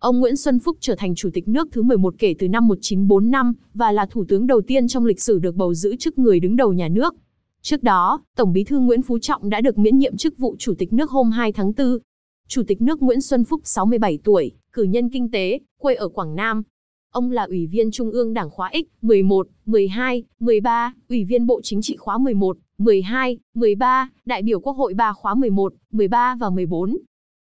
Ông Nguyễn Xuân Phúc trở thành Chủ tịch nước thứ 11 kể từ năm 1945 và là Thủ tướng đầu tiên trong lịch sử được bầu giữ chức người đứng đầu nhà nước. Trước đó, Tổng bí thư Nguyễn Phú Trọng đã được miễn nhiệm chức vụ Chủ tịch nước hôm 2 tháng 4. Chủ tịch nước Nguyễn Xuân Phúc 67 tuổi, cử nhân kinh tế, quê ở Quảng Nam. Ông là Ủy viên Trung ương Đảng khóa X 11, 12, 13, Ủy viên Bộ Chính trị khóa 11, 12, 13, đại biểu Quốc hội 3 khóa 11, 13 và 14,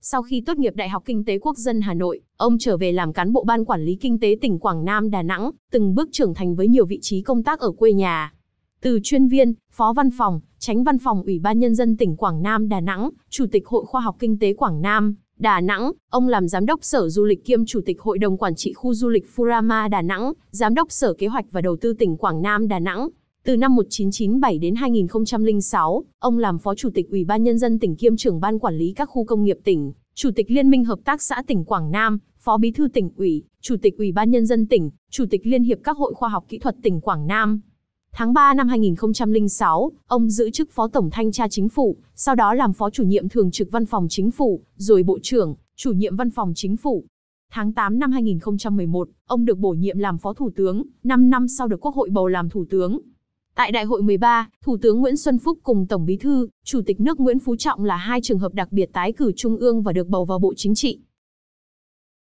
sau khi tốt nghiệp Đại học Kinh tế Quốc dân Hà Nội, ông trở về làm cán bộ ban quản lý kinh tế tỉnh Quảng Nam Đà Nẵng, từng bước trưởng thành với nhiều vị trí công tác ở quê nhà. Từ chuyên viên, phó văn phòng, tránh văn phòng Ủy ban Nhân dân tỉnh Quảng Nam Đà Nẵng, Chủ tịch Hội Khoa học Kinh tế Quảng Nam, Đà Nẵng, ông làm giám đốc Sở Du lịch kiêm Chủ tịch Hội đồng Quản trị khu du lịch Furama Đà Nẵng, giám đốc Sở Kế hoạch và Đầu tư tỉnh Quảng Nam Đà Nẵng, từ năm 1997 đến 2006, ông làm Phó Chủ tịch Ủy ban Nhân dân tỉnh kiêm trưởng Ban Quản lý các khu công nghiệp tỉnh, Chủ tịch Liên minh Hợp tác xã tỉnh Quảng Nam, Phó Bí thư tỉnh ủy, Chủ tịch Ủy ban Nhân dân tỉnh, Chủ tịch Liên hiệp các hội khoa học kỹ thuật tỉnh Quảng Nam. Tháng 3 năm 2006, ông giữ chức Phó Tổng Thanh tra Chính phủ, sau đó làm Phó Chủ nhiệm Thường trực Văn phòng Chính phủ, rồi Bộ trưởng, Chủ nhiệm Văn phòng Chính phủ. Tháng 8 năm 2011, ông được bổ nhiệm làm Phó Thủ tướng, 5 năm sau được Quốc hội bầu làm Thủ tướng. Tại Đại hội 13, Thủ tướng Nguyễn Xuân Phúc cùng Tổng Bí thư, Chủ tịch nước Nguyễn Phú Trọng là hai trường hợp đặc biệt tái cử Trung ương và được bầu vào Bộ Chính trị.